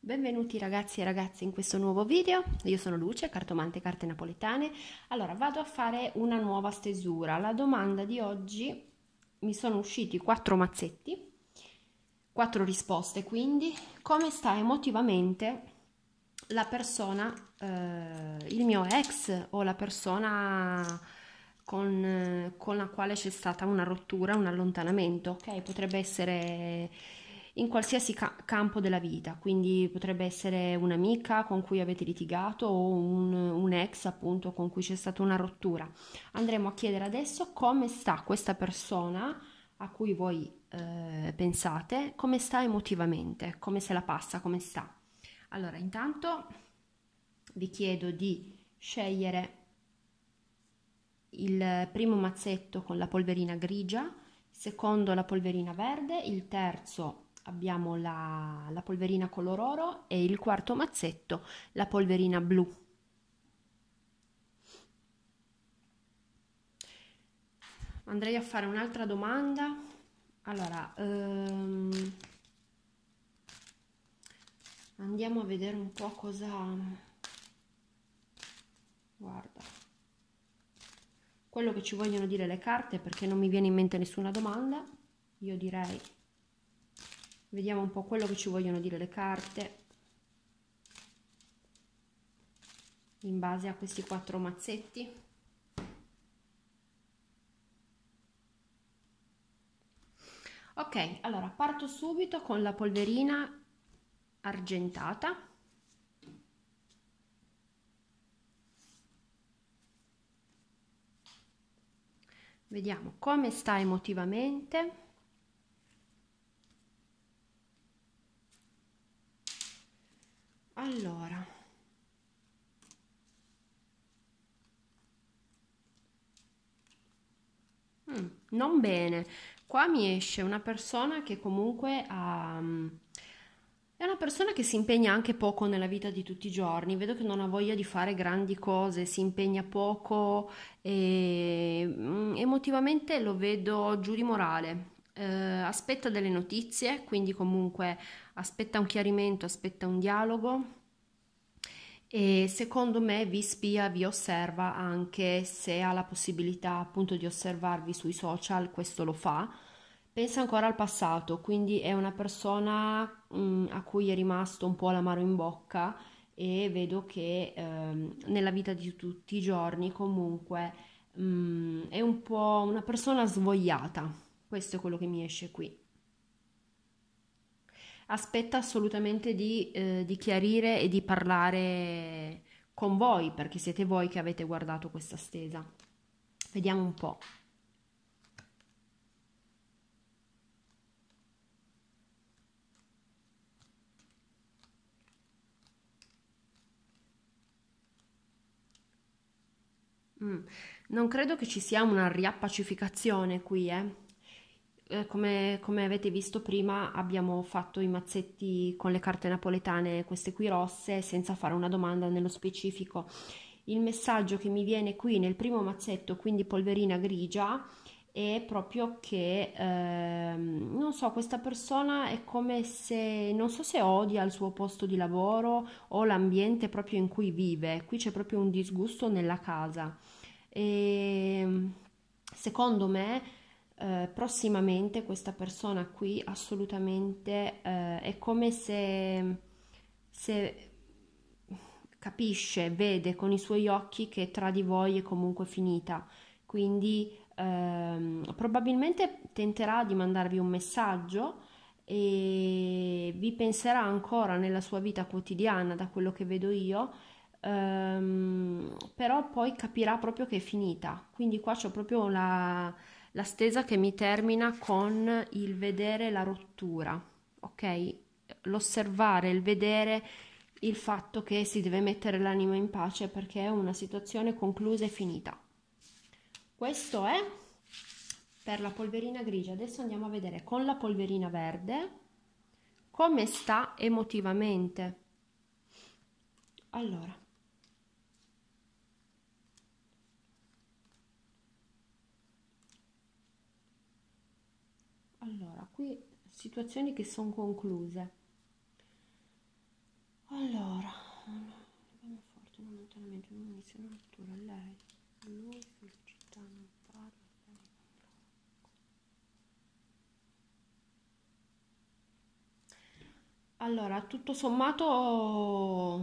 Benvenuti ragazzi e ragazze in questo nuovo video, io sono Luce, cartomante carte napoletane. Allora, vado a fare una nuova stesura. La domanda di oggi mi sono usciti quattro mazzetti, quattro risposte, quindi come sta emotivamente la persona, eh, il mio ex o la persona con, con la quale c'è stata una rottura, un allontanamento, ok? Potrebbe essere in qualsiasi ca- campo della vita, quindi potrebbe essere un'amica con cui avete litigato o un, un ex appunto con cui c'è stata una rottura. Andremo a chiedere adesso come sta questa persona a cui voi eh, pensate, come sta emotivamente, come se la passa, come sta. Allora, intanto vi chiedo di scegliere il primo mazzetto con la polverina grigia, il secondo la polverina verde, il terzo abbiamo la, la polverina color oro e il quarto mazzetto la polverina blu andrei a fare un'altra domanda allora ehm, andiamo a vedere un po' cosa guarda quello che ci vogliono dire le carte perché non mi viene in mente nessuna domanda io direi Vediamo un po' quello che ci vogliono dire le carte in base a questi quattro mazzetti. Ok, allora parto subito con la polverina argentata. Vediamo come sta emotivamente. allora mm, non bene qua mi esce una persona che comunque ha mm, è una persona che si impegna anche poco nella vita di tutti i giorni, vedo che non ha voglia di fare grandi cose, si impegna poco e mm, emotivamente lo vedo giù di morale, eh, aspetta delle notizie, quindi comunque aspetta un chiarimento, aspetta un dialogo e secondo me vi spia, vi osserva anche se ha la possibilità appunto di osservarvi sui social, questo lo fa. Pensa ancora al passato, quindi è una persona mh, mm, a cui è rimasto un po' l'amaro in bocca e vedo che ehm, nella vita di tutti i giorni comunque mh, mm, è un po' una persona svogliata. Questo è quello che mi esce qui. Aspetta assolutamente di, eh, di chiarire e di parlare con voi, perché siete voi che avete guardato questa stesa. Vediamo un po'. Mm. Non credo che ci sia una riappacificazione qui, eh. Eh, come, come, avete visto prima abbiamo fatto i mazzetti con le carte napoletane, queste qui rosse, senza fare una domanda nello specifico. Il messaggio che mi viene qui nel primo mazzetto, quindi polverina grigia, è proprio che, eh, non so, questa persona è come se, non so se odia il suo posto di lavoro o l'ambiente proprio in cui vive, qui c'è proprio un disgusto nella casa. E, ehm, secondo me eh, prossimamente questa persona qui assolutamente eh, è come se, se capisce, vede con i suoi occhi che tra di voi è comunque finita, quindi ehm, probabilmente tenterà di mandarvi un messaggio e vi penserà ancora nella sua vita quotidiana, da quello che vedo io, ehm, però poi capirà proprio che è finita, quindi qua c'è proprio la la stesa che mi termina con il vedere la rottura, ok? L'osservare, il vedere il fatto che si deve mettere l'anima in pace perché è una situazione conclusa e finita. Questo è per la polverina grigia. Adesso andiamo a vedere con la polverina verde come sta emotivamente. Allora, situazioni che sono concluse. Allora, abbiamo forte un allontanamento, non inizio una lettura, lei, lui, felicità, non parla, lei, Allora, tutto sommato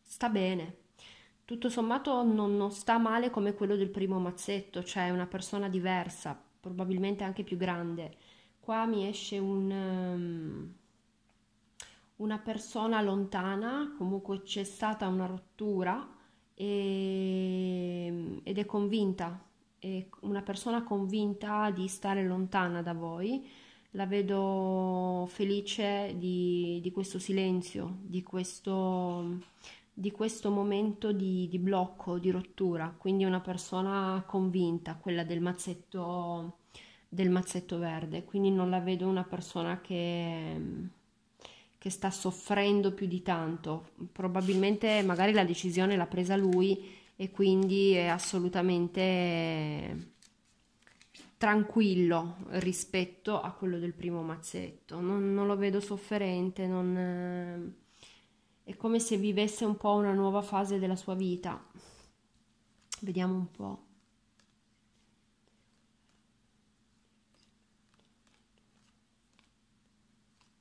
sta bene. Tutto sommato non, non sta male come quello del primo mazzetto, cioè una persona diversa, probabilmente anche più grande Qua mi esce un, um, una persona lontana, comunque c'è stata una rottura e, ed è convinta, è una persona convinta di stare lontana da voi. La vedo felice di, di questo silenzio, di questo, di questo momento di, di blocco, di rottura. Quindi una persona convinta, quella del mazzetto del mazzetto verde, quindi non la vedo una persona che, che sta soffrendo più di tanto, probabilmente magari la decisione l'ha presa lui e quindi è assolutamente tranquillo rispetto a quello del primo mazzetto, non, non lo vedo sofferente, non, eh, è come se vivesse un po' una nuova fase della sua vita. Vediamo un po'.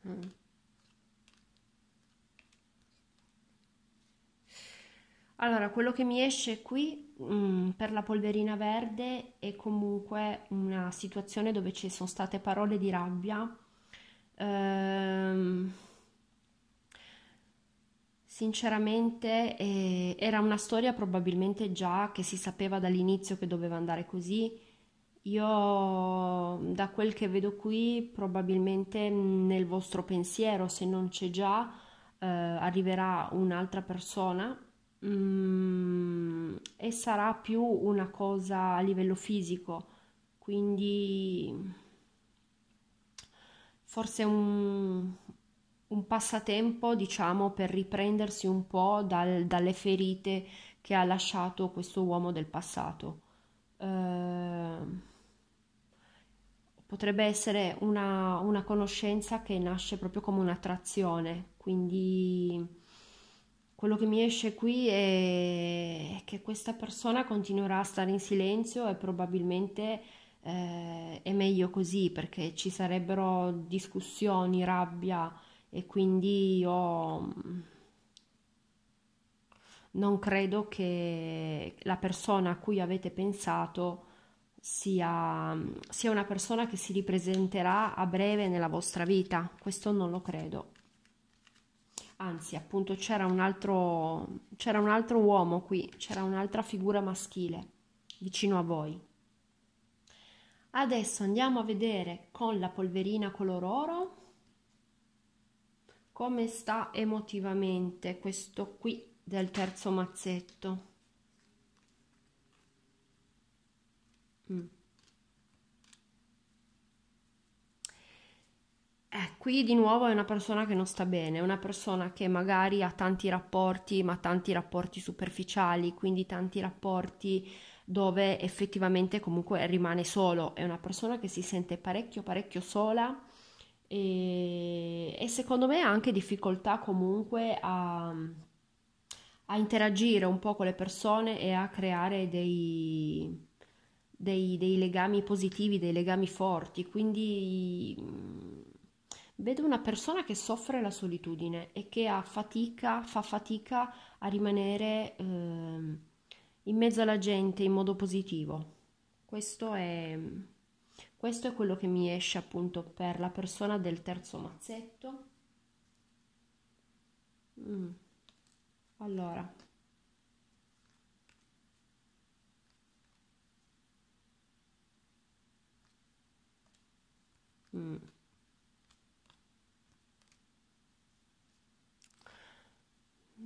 Mm. Allora, quello che mi esce qui mm, per la polverina verde è comunque una situazione dove ci sono state parole di rabbia. Ehm, sinceramente eh, era una storia probabilmente già che si sapeva dall'inizio che doveva andare così io mm, da quel che vedo qui, probabilmente nel vostro pensiero, se non c'è già, eh, arriverà un'altra persona mm, e sarà più una cosa a livello fisico, quindi forse un, un passatempo, diciamo, per riprendersi un po' dal, dalle ferite che ha lasciato questo uomo del passato. Eh, potrebbe essere una, una conoscenza che nasce proprio come un'attrazione, quindi quello che mi esce qui è che questa persona continuerà a stare in silenzio e probabilmente eh, è meglio così perché ci sarebbero discussioni, rabbia e quindi io mm, non credo che la persona a cui avete pensato sia, sia una persona che si ripresenterà a breve nella vostra vita, questo non lo credo. Anzi, appunto, c'era un, altro, c'era un altro uomo qui, c'era un'altra figura maschile vicino a voi. Adesso andiamo a vedere con la polverina color oro come sta emotivamente questo qui del terzo mazzetto. Mm. Eh, qui di nuovo è una persona che non sta bene, una persona che magari ha tanti rapporti, ma tanti rapporti superficiali, quindi tanti rapporti dove effettivamente comunque rimane solo, è una persona che si sente parecchio parecchio sola e, e secondo me ha anche difficoltà comunque a, a interagire un po' con le persone e a creare dei dei, dei legami positivi, dei legami forti, quindi mm, vedo una persona che soffre la solitudine e che ha fatica, fa fatica a rimanere eh, in mezzo alla gente in modo positivo. Questo è, questo è quello che mi esce appunto per la persona del terzo mazzetto. Mm. Allora, Mm.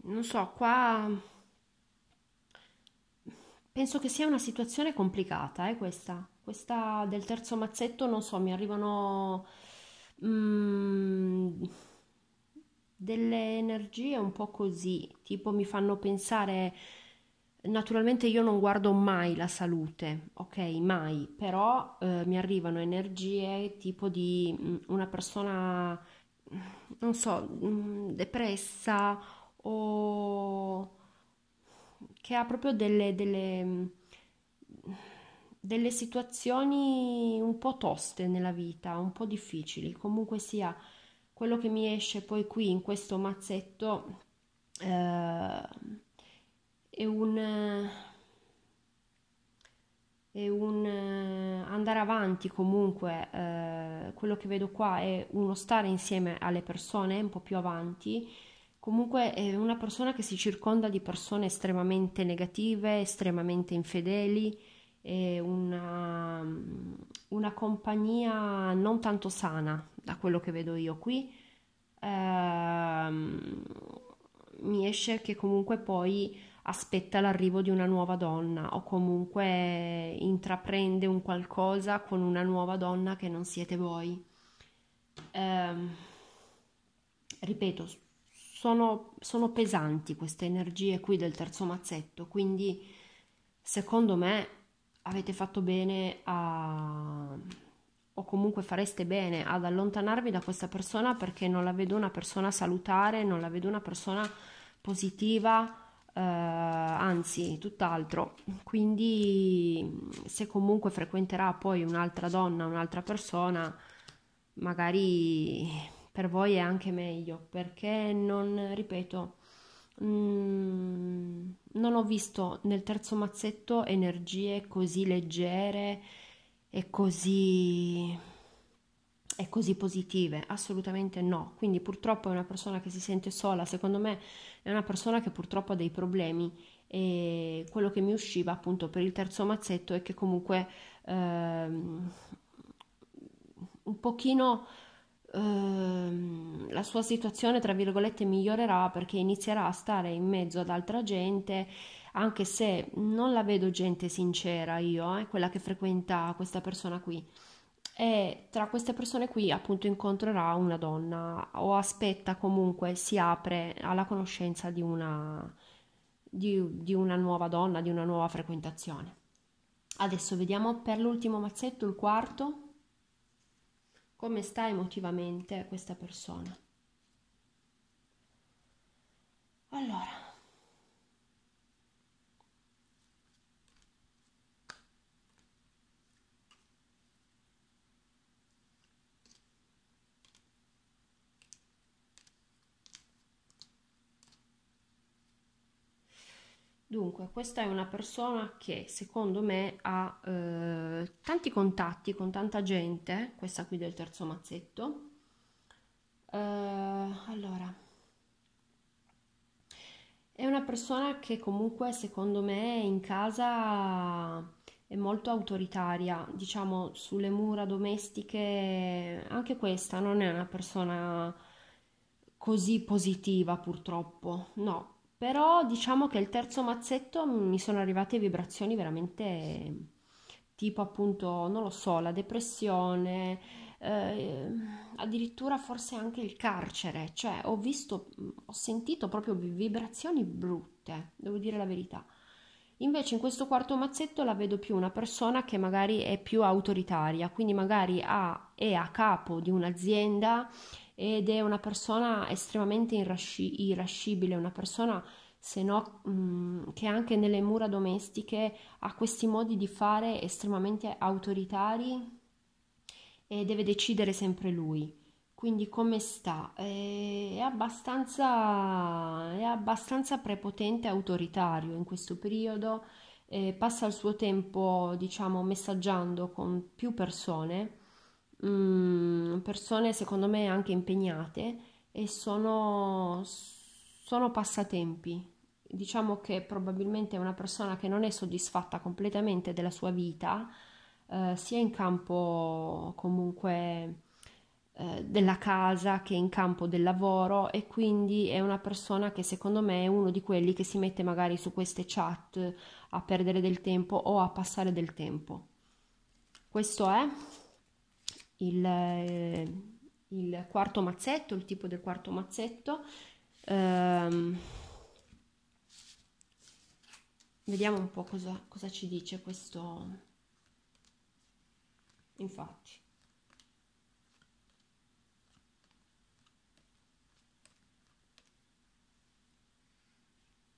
Non so, qua penso che sia una situazione complicata, eh, questa. Questa del terzo mazzetto, non so, mi arrivano mm, delle energie un po' così, tipo mi fanno pensare Naturalmente io non guardo mai la salute, ok? Mai, però eh, mi arrivano energie tipo di mm, una persona, mm, non so, mm, depressa o che ha proprio delle, delle, delle situazioni un po' toste nella vita, un po' difficili. Comunque sia, quello che mi esce poi qui in questo mazzetto... Eh, è un, e eh, un eh, andare avanti comunque, eh, quello che vedo qua è uno stare insieme alle persone un po' più avanti, comunque è una persona che si circonda di persone estremamente negative, estremamente infedeli, è una, una compagnia non tanto sana da quello che vedo io qui. Eh, mi esce che comunque poi aspetta l'arrivo di una nuova donna o comunque intraprende un qualcosa con una nuova donna che non siete voi. Eh, ripeto, sono, sono pesanti queste energie qui del terzo mazzetto, quindi secondo me avete fatto bene a o comunque fareste bene ad allontanarvi da questa persona perché non la vedo una persona salutare, non la vedo una persona positiva, Uh, anzi tutt'altro quindi se comunque frequenterà poi un'altra donna un'altra persona magari per voi è anche meglio perché non ripeto mh, mm, non ho visto nel terzo mazzetto energie così leggere e così e così positive, assolutamente no. Quindi purtroppo è una persona che si sente sola, secondo me è una persona che purtroppo ha dei problemi e quello che mi usciva appunto per il terzo mazzetto è che comunque ehm, un pochino ehm, la sua situazione tra virgolette migliorerà perché inizierà a stare in mezzo ad altra gente anche se non la vedo gente sincera io, eh, quella che frequenta questa persona qui e tra queste persone qui appunto incontrerà una donna o aspetta comunque si apre alla conoscenza di una, di, di una nuova donna, di una nuova frequentazione. Adesso vediamo per l'ultimo mazzetto, il quarto, come sta emotivamente questa persona. Allora, Dunque, questa è una persona che secondo me ha eh, tanti contatti con tanta gente, questa qui del terzo mazzetto. Eh, allora, è una persona che comunque secondo me in casa è molto autoritaria, diciamo sulle mura domestiche, anche questa non è una persona così positiva purtroppo, no, però diciamo che il terzo mazzetto mi sono arrivate vibrazioni veramente tipo appunto, non lo so, la depressione, eh, addirittura forse anche il carcere, cioè ho visto, ho sentito proprio vibrazioni brutte, devo dire la verità. Invece in questo quarto mazzetto la vedo più una persona che magari è più autoritaria, quindi magari ha, è a capo di un'azienda ed è una persona estremamente irasci- irascibile, una persona se no mh, che anche nelle mura domestiche ha questi modi di fare estremamente autoritari e deve decidere sempre lui. Quindi come sta? È abbastanza, è abbastanza prepotente e autoritario in questo periodo, eh, passa il suo tempo diciamo messaggiando con più persone Mm, persone secondo me anche impegnate e sono, sono passatempi. Diciamo che probabilmente è una persona che non è soddisfatta completamente della sua vita, eh, sia in campo comunque eh, della casa che in campo del lavoro e quindi è una persona che secondo me è uno di quelli che si mette magari su queste chat a perdere del tempo o a passare del tempo. Questo è il, eh, il quarto mazzetto, il tipo del quarto mazzetto. Ehm, vediamo un po' cosa, cosa ci dice questo. Infatti.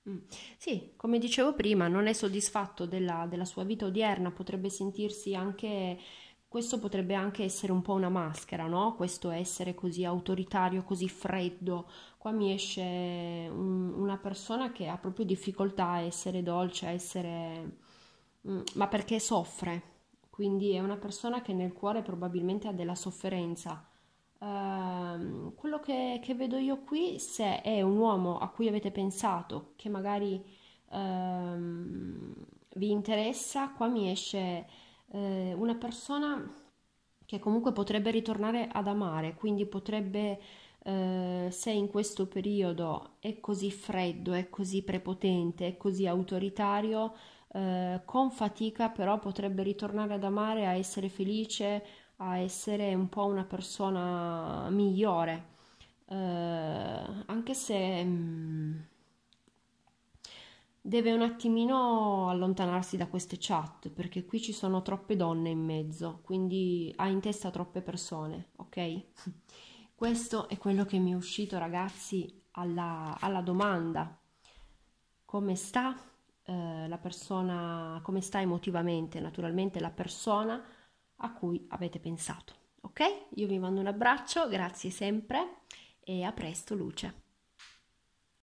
Mm. Sì, come dicevo prima, non è soddisfatto della, della, sua vita odierna, potrebbe sentirsi anche questo potrebbe anche essere un po' una maschera, no? Questo essere così autoritario, così freddo. Qua mi esce un, una persona che ha proprio difficoltà a essere dolce, a essere... Mm, ma perché soffre. Quindi è una persona che nel cuore probabilmente ha della sofferenza. Uh, quello che, che, vedo io qui, se è un uomo a cui avete pensato, che magari uh, vi interessa, qua mi esce eh, una persona che comunque potrebbe ritornare ad amare, quindi potrebbe, eh, se in questo periodo è così freddo, è così prepotente, è così autoritario, eh, con fatica però potrebbe ritornare ad amare, a essere felice, a essere un po' una persona migliore, eh, anche se... Mh, mm, deve un attimino allontanarsi da queste chat perché qui ci sono troppe donne in mezzo, quindi ha in testa troppe persone, ok? Questo è quello che mi è uscito ragazzi alla, alla domanda, come sta eh, la persona, come sta emotivamente naturalmente la persona a cui avete pensato, ok? Io vi mando un abbraccio, grazie sempre e a presto luce.